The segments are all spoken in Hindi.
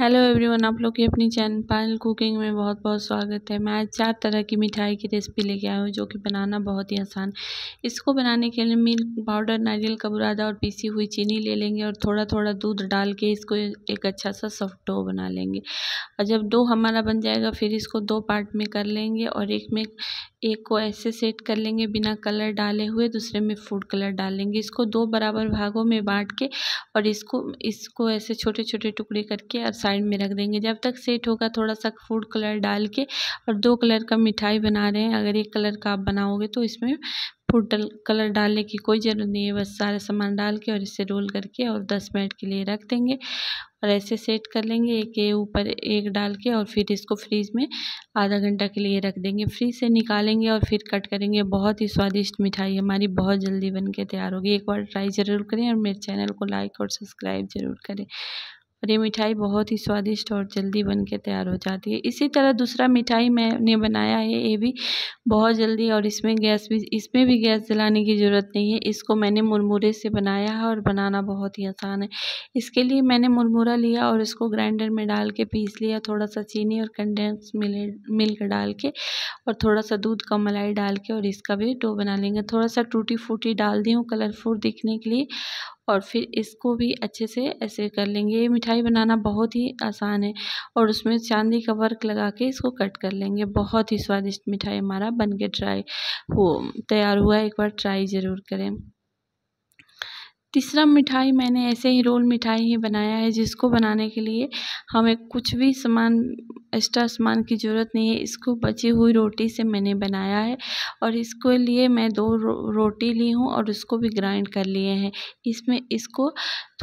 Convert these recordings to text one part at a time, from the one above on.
हेलो एवरीवन आप लोग की अपनी चैनल पायल कुकिंग में बहुत बहुत स्वागत है मैं आज चार तरह की मिठाई की रेसिपी लेके आया हूँ जो कि बनाना बहुत ही आसान इसको बनाने के लिए मिल्क पाउडर नारियल का बुरादा और पीसी हुई चीनी ले लेंगे और थोड़ा थोड़ा दूध डाल के इसको एक अच्छा सा सॉफ्ट डो बना लेंगे और जब डो हमारा बन जाएगा फिर इसको दो पार्ट में कर लेंगे और एक में एक को ऐसे सेट कर लेंगे बिना कलर डाले हुए दूसरे में फूड कलर डालेंगे इसको दो बराबर भागों में बांट के और इसको इसको ऐसे छोटे छोटे टुकड़े करके और साइड में रख देंगे जब तक सेट होगा थोड़ा सा फूड कलर डाल के और दो कलर का मिठाई बना रहे हैं अगर एक कलर का आप बनाओगे तो इसमें फूड कलर डालने की कोई ज़रूरत नहीं है बस सारा सामान डाल के और इसे रोल करके और दस मिनट के लिए रख देंगे और ऐसे सेट कर लेंगे एक के ऊपर एक डाल के और फिर इसको फ्रीज़ में आधा घंटा के लिए रख देंगे फ्रीज से निकालेंगे और फिर कट करेंगे बहुत ही स्वादिष्ट मिठाई हमारी बहुत जल्दी बन के तैयार होगी एक बार ट्राई ज़रूर करें और मेरे चैनल को लाइक और सब्सक्राइब ज़रूर करें और ये मिठाई बहुत ही स्वादिष्ट और जल्दी बन के तैयार हो जाती है इसी तरह दूसरा मिठाई मैंने बनाया है ये भी बहुत जल्दी और इसमें गैस भी इसमें भी गैस जलाने की ज़रूरत नहीं है इसको मैंने मुरमुरे से बनाया है और बनाना बहुत ही आसान है इसके लिए मैंने मुरमुरा लिया और इसको ग्राइंडर में डाल के पीस लिया थोड़ा सा चीनी और कंडेंस मिले मिल्क डाल के और थोड़ा सा दूध का मलाई डाल के और इसका भी डो बना लेंगे थोड़ा सा टूटी फूटी डाल दी हूँ कलरफुल दिखने के लिए और फिर इसको भी अच्छे से ऐसे कर लेंगे ये मिठाई बनाना बहुत ही आसान है और उसमें चांदी का वर्क लगा के इसको कट कर लेंगे बहुत ही स्वादिष्ट मिठाई हमारा बन के ट्राई हो तैयार हुआ एक बार ट्राई ज़रूर करें तीसरा मिठाई मैंने ऐसे ही रोल मिठाई ही बनाया है जिसको बनाने के लिए हमें कुछ भी सामान एक्स्ट्रा सामान की ज़रूरत नहीं है इसको बची हुई रोटी से मैंने बनाया है और इसके लिए मैं दो रोटी ली हूँ और उसको भी ग्राइंड कर लिए हैं इसमें इसको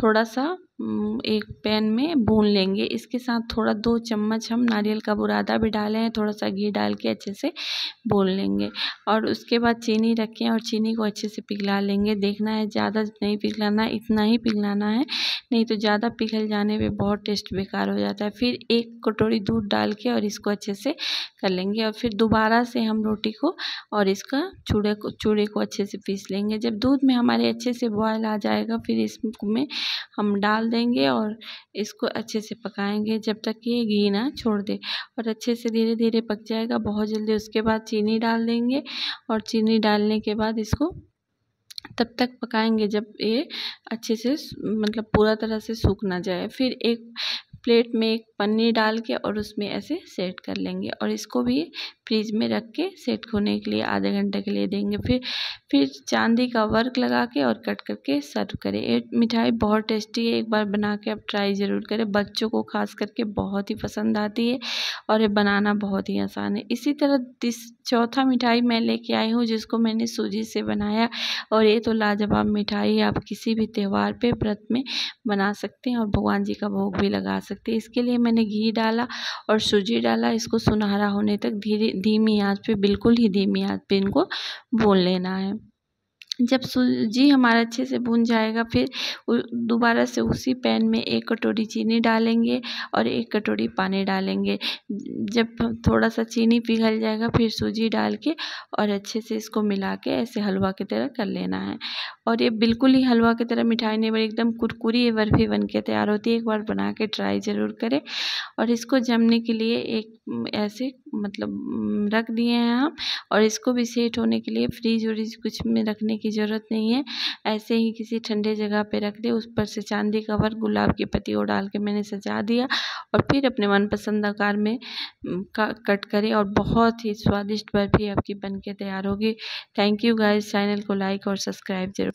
थोड़ा सा एक पैन में भून लेंगे इसके साथ थोड़ा दो चम्मच हम नारियल का बुरादा भी डालें हैं थोड़ा सा घी डाल के अच्छे से भून लेंगे और उसके बाद चीनी रखें और चीनी को अच्छे से पिघला लेंगे देखना है ज़्यादा नहीं पिघलाना इतना ही पिघलाना है नहीं तो ज़्यादा पिघल जाने पर बहुत टेस्ट बेकार हो जाता है फिर एक कटोरी दूध डाल के और इसको अच्छे से कर लेंगे और फिर दोबारा से हम रोटी को और इसका चूड़े को चूड़े को अच्छे से पीस लेंगे जब दूध में हमारे अच्छे से बॉयल आ जाएगा फिर इसमें हम डाल देंगे और इसको अच्छे से पकाएंगे जब तक ये घी ना छोड़ दे और अच्छे से धीरे धीरे पक जाएगा बहुत जल्दी उसके बाद चीनी डाल देंगे और चीनी डालने के बाद इसको तब तक पकाएंगे जब ये अच्छे से मतलब पूरा तरह से सूख ना जाए फिर एक प्लेट में एक पन्नी डाल के और उसमें ऐसे सेट कर लेंगे और इसको भी फ्रिज में रख के सेट होने के लिए आधे घंटे के लिए देंगे फिर फिर चांदी का वर्क लगा के और कट करके सर्व करें ये मिठाई बहुत टेस्टी है एक बार बना के आप ट्राई ज़रूर करें बच्चों को खास करके बहुत ही पसंद आती है और ये बनाना बहुत ही आसान है इसी तरह दिस चौथा मिठाई मैं लेके आई हूँ जिसको मैंने सूजी से बनाया और ये तो लाजवाब मिठाई आप किसी भी त्यौहार पे व्रत में बना सकते हैं और भगवान जी का भोग भी लगा सकते हैं इसके लिए मैंने घी डाला और सूजी डाला इसको सुनहरा होने तक धीरे धीमी आँच पे बिल्कुल ही धीमी आँच पे इनको भून लेना है जब सूजी हमारा अच्छे से भुन जाएगा फिर दोबारा से उसी पैन में एक कटोरी चीनी डालेंगे और एक कटोरी पानी डालेंगे जब थोड़ा सा चीनी पिघल जाएगा फिर सूजी डाल के और अच्छे से इसको मिला के ऐसे हलवा की तरह कर लेना है और ये बिल्कुल ही हलवा की तरह मिठाई नहीं बनी एकदम कुरकुरी ये बर्फ़ी बन के तैयार होती है एक बार बना के ट्राई ज़रूर करें और इसको जमने के लिए एक ऐसे मतलब रख दिए हैं हम और इसको भी सेट होने के लिए फ्रिज व्रिज कुछ में रखने की ज़रूरत नहीं है ऐसे ही किसी ठंडे जगह पर रख दे उस पर से चांदी कवर गुलाब की और डाल के मैंने सजा दिया और फिर अपने मनपसंद आकार में कट करें और बहुत ही स्वादिष्ट बर्फ़ी आपकी बन के तैयार होगी थैंक यू गाइस चैनल को लाइक और सब्सक्राइब जरूर